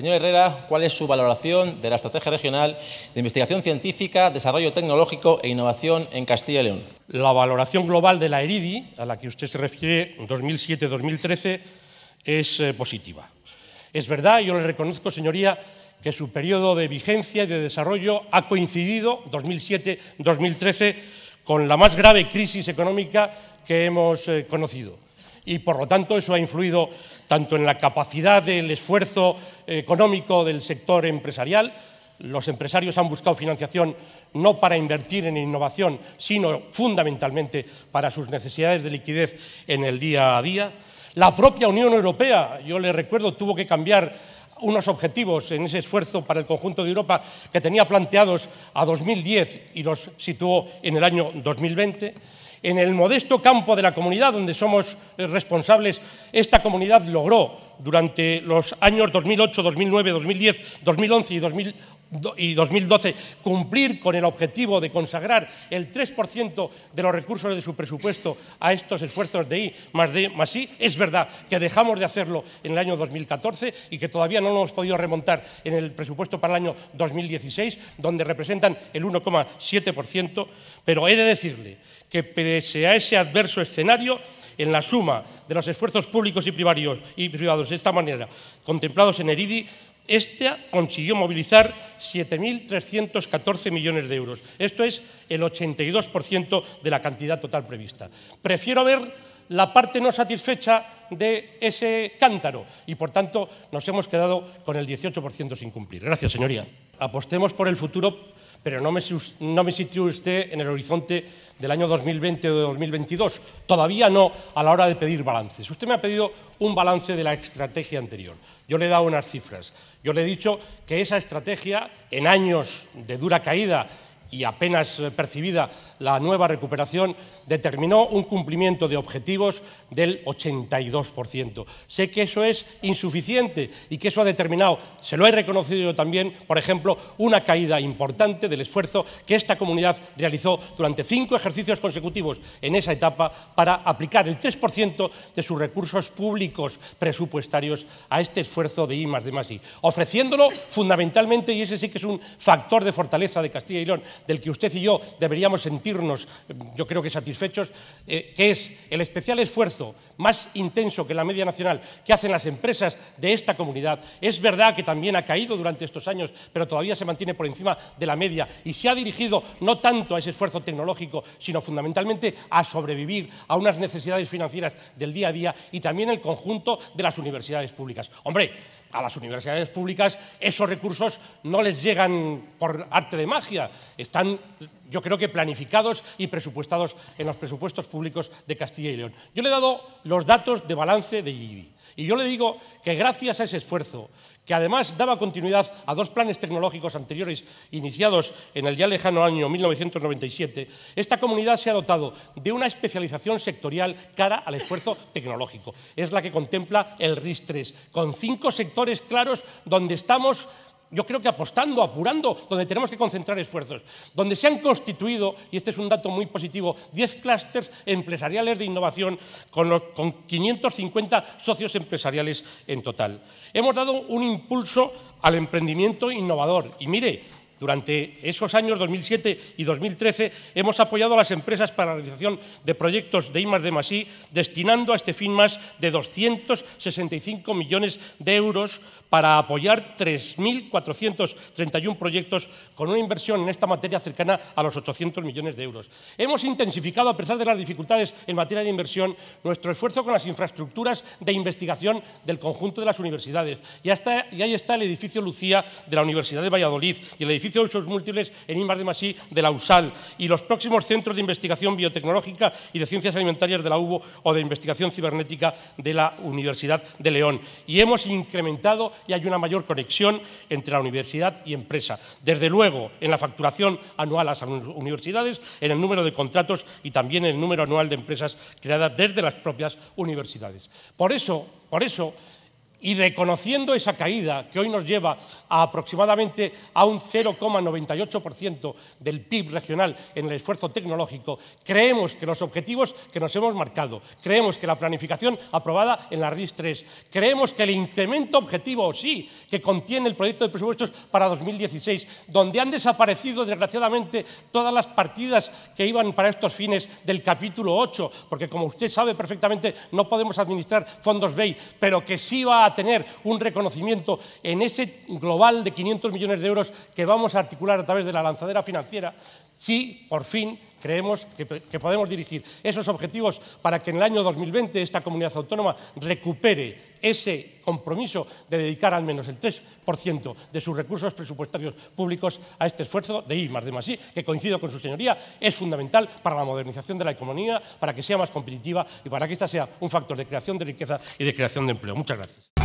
Señor Herrera, ¿cuál es su valoración de la Estrategia Regional de Investigación Científica, Desarrollo Tecnológico e Innovación en Castilla y León? La valoración global de la ERIDI, a la que usted se refiere, 2007-2013, es eh, positiva. Es verdad, yo le reconozco, señoría, que su periodo de vigencia y de desarrollo ha coincidido, 2007-2013, con la más grave crisis económica que hemos eh, conocido y por lo tanto eso ha influido tanto en la capacidad del esfuerzo eh, económico del sector empresarial, los empresarios han buscado financiación no para invertir en innovación, sino fundamentalmente para sus necesidades de liquidez en el día a día. La propia Unión Europea, yo le recuerdo, tuvo que cambiar unos objetivos en ese esfuerzo para el conjunto de Europa que tenía planteados a 2010 y los situó en el año 2020 en el modesto campo de la comunidad donde somos eh, responsables, esta comunidad logró durante los años 2008, 2009, 2010, 2011 y 2000, y 2012 cumplir con el objetivo de consagrar el 3% de los recursos de su presupuesto a estos esfuerzos de I más más I. Es verdad que dejamos de hacerlo en el año 2014 y que todavía no lo hemos podido remontar en el presupuesto para el año 2016, donde representan el 1,7%, pero he de decirle que pese a ese adverso escenario, en la suma de los esfuerzos públicos y, privados de esta manera, contemplados en ERIDI, este consiguió movilizar 7.314 millones de euros. Esto es el 82% de la cantidad total prevista. Prefiero ver la parte no satisfecha de ese cántaro y, por tanto, nos hemos quedado con el 18% sin cumplir. Gracias, señoría. Apostemos por el futuro pero no me, sitúe usted en el horizonte del año 2020 o de 2022. Todavía no a la hora de pedir balances. Usted me ha pedido un balance de la estrategia anterior. Yo le he dado unas cifras. Yo le he dicho que esa estrategia, en años de dura caída y apenas eh, percibida la nueva recuperación, determinó un cumplimiento de objetivos del 82%. Sé que eso es insuficiente y que eso ha determinado, se lo he reconocido yo también, por ejemplo, una caída importante del esfuerzo que esta comunidad realizó durante cinco ejercicios consecutivos en esa etapa para aplicar el 3% de sus recursos públicos presupuestarios a este esfuerzo de I ofreciéndolo fundamentalmente, y ese sí que es un factor de fortaleza de Castilla y León, del que usted y yo deberíamos sentirnos, mm, yo creo que satisfechos, eh, que es el especial esfuerzo más intenso que la media nacional que hacen las empresas de esta comunidad. Es verdad que también ha caído durante estos años, pero todavía se mantiene por encima de la media y se ha dirigido no tanto a ese esfuerzo tecnológico, sino fundamentalmente a sobrevivir a unas necesidades financieras del día a día y también el conjunto de las universidades públicas. Hombre, a las universidades públicas esos recursos no les llegan por arte de magia, están yo creo que planificados y presupuestados en los presupuestos públicos de Castilla y León. Yo le he dado los datos de balance de IBI. Y yo le digo que gracias a ese esfuerzo, que además daba continuidad a dos planes tecnológicos anteriores iniciados en el ya lejano año 1997, esta comunidad se ha dotado de una especialización sectorial cara al esfuerzo tecnológico. Es la que contempla el RIS 3, con cinco sectores claros donde estamos yo creo que apostando, apurando, donde tenemos que concentrar esfuerzos, donde se han constituido, y este es un dato muy positivo, 10 clústeres empresariales de innovación con, con 550 socios empresariales en total. Hemos dado un impulso al emprendimiento innovador. Y mire, durante esos años 2007 y 2013 hemos apoyado a las empresas para la realización de proyectos de I de Masí, destinando a este fin más de 265 millones de euros para apoyar 3.431 proyectos con una inversión en esta materia cercana a los 800 millones de euros. Hemos intensificado, a pesar de las dificultades en materia de inversión, nuestro esfuerzo con las infraestructuras de investigación del conjunto de las universidades. Y, hasta, y ahí está el edificio Lucía de la Universidad de Valladolid y el edificio usos múltiples en I, Masí de la USAL y los próximos centros de investigación biotecnológica y de ciencias alimentarias de la UBO o de investigación cibernética de la Universidad de León. Y hemos incrementado y hay una mayor conexión entre la universidad y empresa. Desde luego, en la facturación anual a las universidades, en el número de contratos y también en el número anual de empresas creadas desde las propias universidades. Por eso, por eso y reconociendo esa caída que hoy nos lleva a aproximadamente a un 0,98% del PIB regional en el esfuerzo tecnológico, creemos que los objetivos que nos hemos marcado, creemos que la planificación aprobada en la RIS 3, creemos que el incremento objetivo, sí, que contiene el proyecto de presupuestos para 2016, donde han desaparecido desgraciadamente todas las partidas que iban para estos fines del capítulo 8, porque como usted sabe perfectamente no podemos administrar fondos BEI, pero que sí va a tener un reconocimiento en ese global de 500 millones de euros que vamos a articular a través de la lanzadera financiera, si por fin creemos que, podemos dirigir esos objetivos para que en el año 2020 esta comunidad autónoma recupere ese compromiso de dedicar al menos el 3% de sus recursos presupuestarios públicos a este esfuerzo de I más de más que coincido con su señoría, es fundamental para la modernización de la economía, para que sea más competitiva y para que ésta sea un factor de creación de riqueza y de creación de empleo. Muchas gracias.